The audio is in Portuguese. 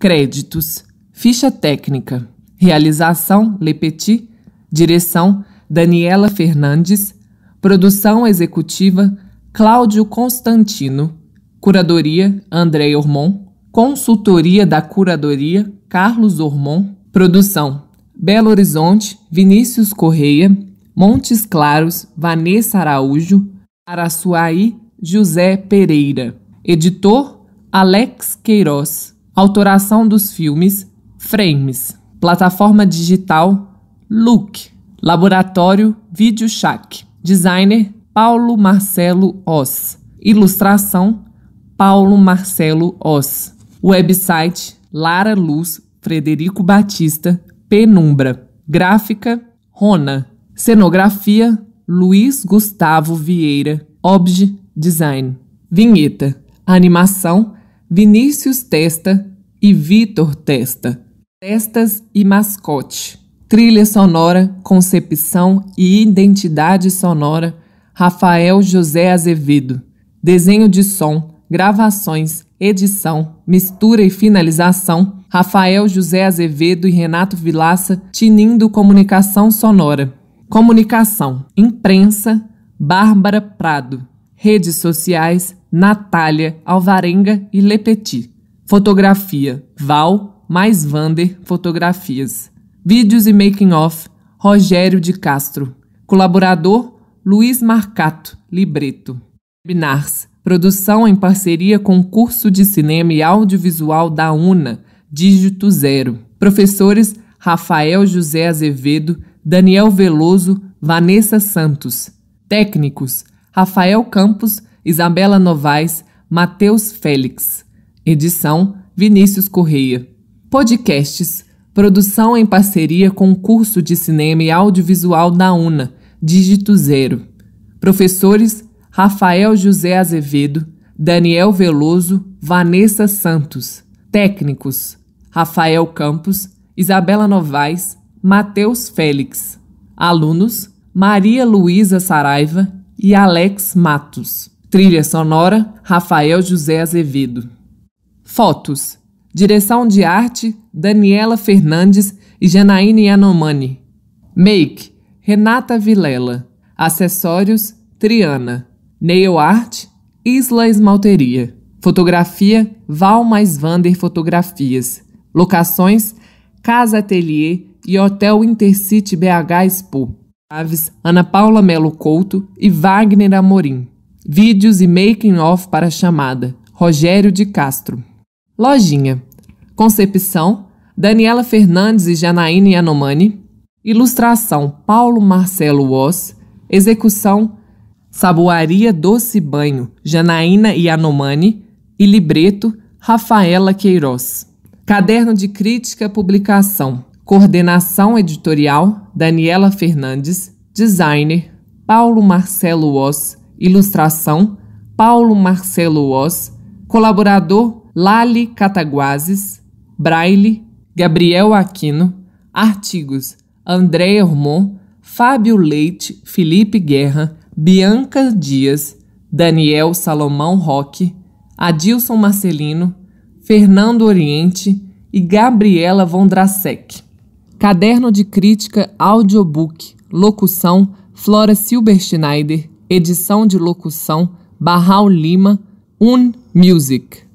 Créditos: Ficha técnica. Realização: Lepeti. Direção: Daniela Fernandes. Produção executiva: Cláudio Constantino. Curadoria: André Ormon. Consultoria da Curadoria: Carlos Ormon. Produção: Belo Horizonte, Vinícius Correia. Montes Claros, Vanessa Araújo. Araçuaí, José Pereira. Editor: Alex Queiroz autoração dos filmes Frames, plataforma digital Look, laboratório Video Shack, designer Paulo Marcelo Oss, ilustração Paulo Marcelo Oss, website Lara Luz Frederico Batista, Penumbra, gráfica Rona, cenografia Luiz Gustavo Vieira, Obje Design, vinheta, animação Vinícius Testa e Vitor Testa. Testas e Mascote. Trilha sonora, concepção e identidade sonora, Rafael José Azevedo. Desenho de som, gravações, edição, mistura e finalização, Rafael José Azevedo e Renato Vilaça, Tinindo Comunicação Sonora. Comunicação, imprensa, Bárbara Prado. Redes sociais, Natália Alvarenga e Lepeti. Fotografia Val mais Vander Fotografias. Vídeos e Making Off Rogério de Castro. Colaborador Luiz Marcato Libreto. Webinars. Produção em parceria com o curso de cinema e audiovisual da UNA, Dígito Zero. Professores Rafael José Azevedo, Daniel Veloso, Vanessa Santos. Técnicos: Rafael Campos, Isabela Novaes, Matheus Félix. Edição Vinícius Correia. Podcasts. Produção em parceria com o curso de cinema e audiovisual da UNA, Dígito Zero. Professores Rafael José Azevedo, Daniel Veloso, Vanessa Santos. Técnicos: Rafael Campos, Isabela Novaes, Matheus Félix. Alunos: Maria Luísa Saraiva e Alex Matos. Trilha sonora: Rafael José Azevedo. Fotos: Direção de arte: Daniela Fernandes e Janaíne Yanomani. Make: Renata Vilela. Acessórios: Triana. Nail Art: Isla Esmalteria. Fotografia: Val mais Vander Fotografias. Locações: Casa Atelier e Hotel Intercity BH Expo. Aves, Ana Paula Melo Couto e Wagner Amorim. Vídeos e making off para a chamada. Rogério de Castro. Lojinha. Concepção: Daniela Fernandes e Janaína Yanomani. Ilustração: Paulo Marcelo Woss. Execução: Saboaria Doce Banho, Janaína Yanomani. E libreto: Rafaela Queiroz. Caderno de Crítica Publicação. Coordenação Editorial: Daniela Fernandes. Designer: Paulo Marcelo Woss. Ilustração: Paulo Marcelo Oz. Colaborador: Lali Cataguases. Braille: Gabriel Aquino. Artigos: André Ormond, Fábio Leite, Felipe Guerra, Bianca Dias, Daniel Salomão Roque, Adilson Marcelino, Fernando Oriente e Gabriela Vondrasek. Caderno de Crítica Audiobook, locução Flora Silberschneider, edição de locução Barral Lima, Un Music.